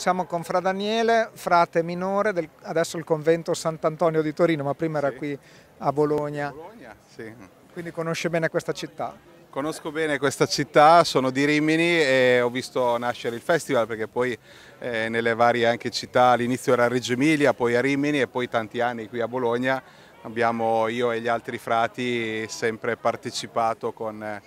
Siamo con Fra Daniele, frate minore, del, adesso il convento Sant'Antonio di Torino, ma prima sì. era qui a Bologna. Bologna, sì. Quindi conosce bene questa città? Conosco bene questa città, sono di Rimini e ho visto nascere il festival perché poi eh, nelle varie anche città, all'inizio era a Reggio Emilia, poi a Rimini e poi tanti anni qui a Bologna abbiamo io e gli altri frati sempre partecipato con eh,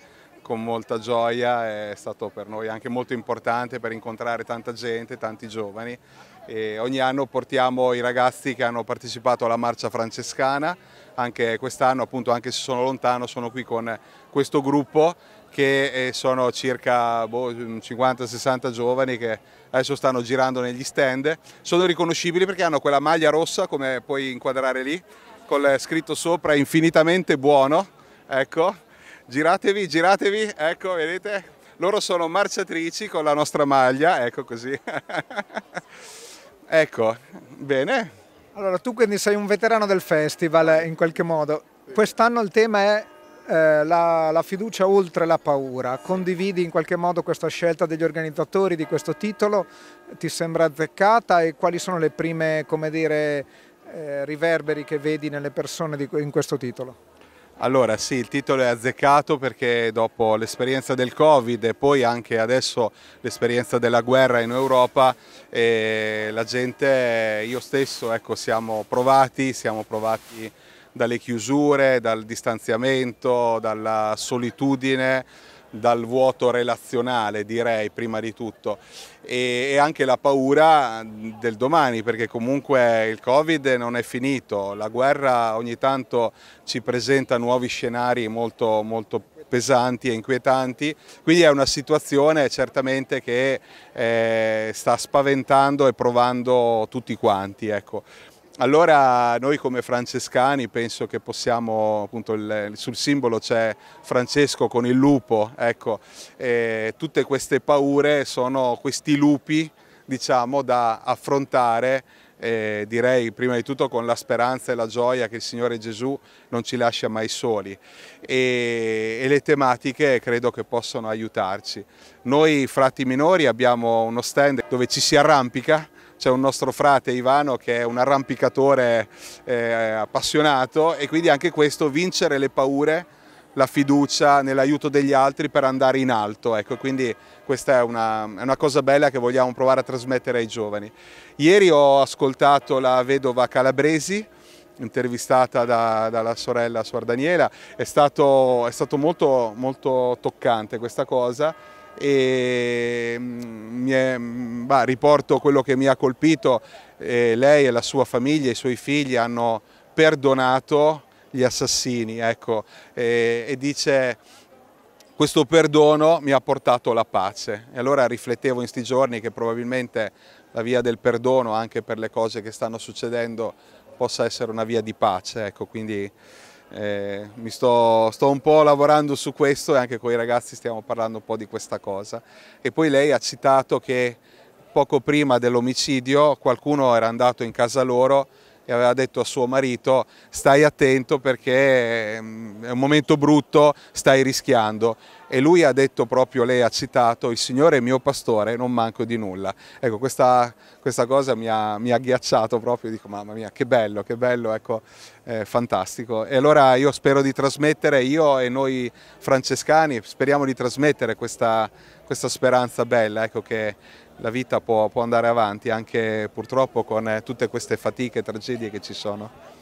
con molta gioia, è stato per noi anche molto importante per incontrare tanta gente, tanti giovani. E ogni anno portiamo i ragazzi che hanno partecipato alla marcia francescana, anche quest'anno appunto anche se sono lontano sono qui con questo gruppo che eh, sono circa boh, 50-60 giovani che adesso stanno girando negli stand, sono riconoscibili perché hanno quella maglia rossa come puoi inquadrare lì, con eh, scritto sopra infinitamente buono, ecco, Giratevi, giratevi, ecco, vedete? Loro sono marciatrici con la nostra maglia, ecco così. ecco, bene. Allora, tu quindi sei un veterano del festival in qualche modo. Quest'anno il tema è eh, la, la, fiducia oltre la paura. Condividi in qualche modo questa scelta degli organizzatori di questo titolo? Ti sembra azzeccata e quali sono le prime, come dire, eh, riverberi che vedi nelle persone di, in questo titolo? Allora sì, il titolo è azzeccato perché dopo l'esperienza del Covid e poi anche adesso l'esperienza della guerra in Europa, eh, la gente, io stesso, ecco, siamo provati, siamo provati dalle chiusure, dal distanziamento, dalla solitudine dal vuoto relazionale direi prima di tutto e, e, anche la paura del domani perché comunque il covid non è finito, la guerra ogni tanto ci presenta nuovi scenari molto, molto pesanti e inquietanti, quindi è una situazione certamente che eh, sta spaventando e provando tutti quanti. Ecco. Allora noi come francescani penso che possiamo, appunto il, sul simbolo c'è Francesco con il lupo, ecco, tutte queste paure sono questi lupi diciamo da affrontare eh, direi prima di tutto con la speranza e la gioia che il Signore Gesù non ci lascia mai soli e, e le tematiche credo che possano aiutarci. Noi frati minori abbiamo uno stand dove ci si arrampica c'è un nostro frate Ivano che è un arrampicatore eh, appassionato e quindi anche questo vincere le paure la fiducia nell'aiuto degli altri per andare in alto, ecco, quindi questa è una, è una, cosa bella che vogliamo provare a trasmettere ai giovani. Ieri ho ascoltato la vedova Calabresi, intervistata da, dalla sorella Suor Daniela, è stato, è stato molto, molto toccante questa cosa e mm, è, mm, bah, riporto quello che mi ha colpito, eh, lei e la sua famiglia, i suoi figli hanno perdonato gli assassini ecco, e, e dice questo perdono mi ha portato la pace e allora riflettevo in questi giorni che probabilmente la via del perdono anche per le cose che stanno succedendo possa essere una via di pace ecco, quindi eh, mi sto, sto, un po' lavorando su questo e anche con i ragazzi stiamo parlando un po' di questa cosa. E poi lei ha citato che poco prima dell'omicidio qualcuno era andato in casa loro e aveva detto a suo marito stai attento perché mm, è un momento brutto, stai rischiando e lui ha detto proprio, lei ha citato, il Signore è mio pastore, non manco di nulla. Ecco, questa, questa cosa mi ha, mi ha ghiacciato proprio, dico mamma mia che bello, che bello, ecco, eh, fantastico. E allora io spero di trasmettere, io e noi francescani speriamo di trasmettere questa questa speranza bella ecco, che la vita può, può andare avanti anche purtroppo con eh, tutte queste fatiche e tragedie che ci sono.